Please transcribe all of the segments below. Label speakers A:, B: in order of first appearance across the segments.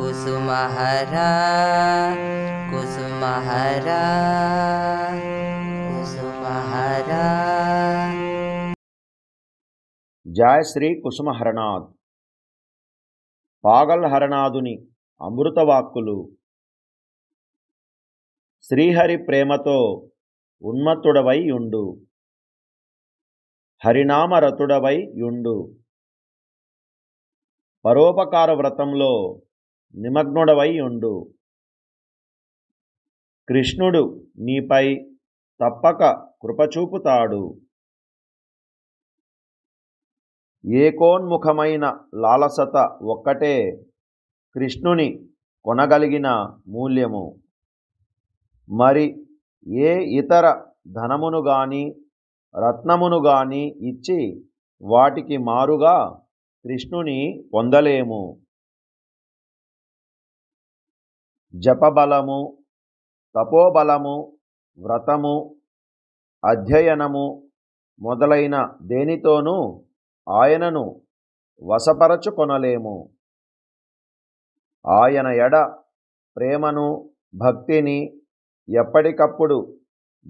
A: కుసుమహరా कुसुमहरा కుసుమహరా జాయ శ్రీ కుసుమహరణాథ్ పాగల్ హరణాథుని అమృతవాక్కులు శ్రీహరి ప్రేమతో ఉన్మత్తుడవై యుండు హరినామరతుడవై యుండు పరోపకార వ్రతంలో నిమగ్నుడవై ఉండు కృష్ణుడు నీపై తప్పక కృపచూపుతాడు ఏకోన్ముఖమైన లాలసత ఒక్కటే కృష్ణుని కొనగలిగిన మూల్యము మరి ఏ ఇతర ధనమును గాని రత్నమును గాని ఇచ్చి వాటికి మారుగా కృష్ణుని పొందలేము జపబలము తపోబలము వ్రతము అధ్యయనము మొదలైన దేనితోనూ ఆయనను వశపరచుకొనలేము ఆయన ఎడ ప్రేమను భక్తిని ఎప్పటికప్పుడు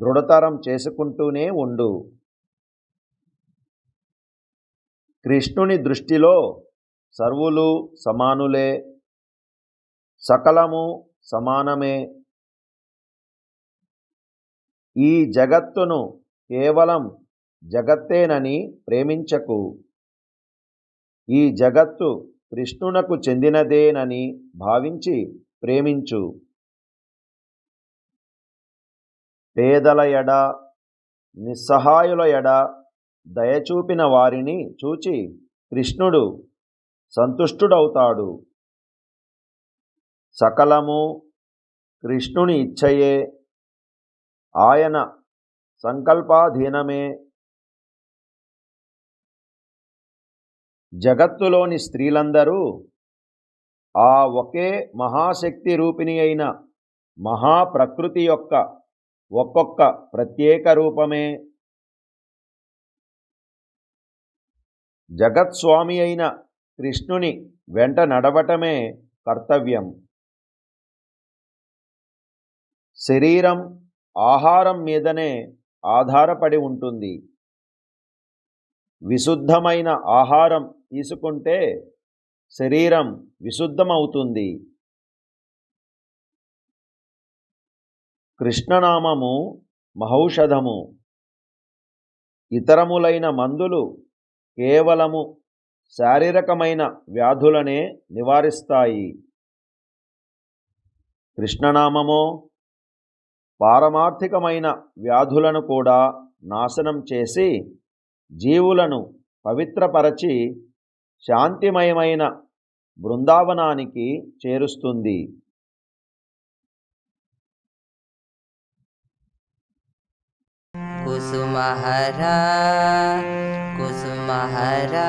A: దృఢతరం చేసుకుంటూనే ఉండు కృష్ణుని దృష్టిలో సర్వులు సమానులే సకలము సమానమే ఈ జగత్తును కేవలం జగత్తేనని ప్రేమించకు ఈ జగత్తు కృష్ణునకు చెందినదేనని భావించి ప్రేమించు పేదల ఎడ నిస్సహాయుల ఎడ దయచూపిన వారిని చూచి కృష్ణుడు సంతుష్టుడవుతాడు సకలము కృష్ణుని ఇచ్చయే ఆయన సంకల్పాధీనమే జగత్తులోని స్త్రీలందరూ ఆ ఒకే మహాశక్తి రూపిణి అయిన మహాప్రకృతి యొక్క ఒక్కొక్క ప్రత్యేక రూపమే జగత్స్వామి అయిన కృష్ణుని వెంట నడవటమే కర్తవ్యం శరీరం ఆహారం మీదనే ఆధారపడి ఉంటుంది విశుద్ధమైన ఆహారం తీసుకుంటే శరీరం విశుద్ధమవుతుంది కృష్ణనామము మహౌషధము ఇతరములైన మందులు కేవలము శారీరకమైన వ్యాధులనే నివారిస్తాయి కృష్ణనామమో పారమార్థికమైన వ్యాధులను కూడా నాశనం చేసి జీవులను పవిత్రపరచి శాంతిమయమైన బృందావనానికి చేరుస్తుంది కుసుమహరా కుసుమహరా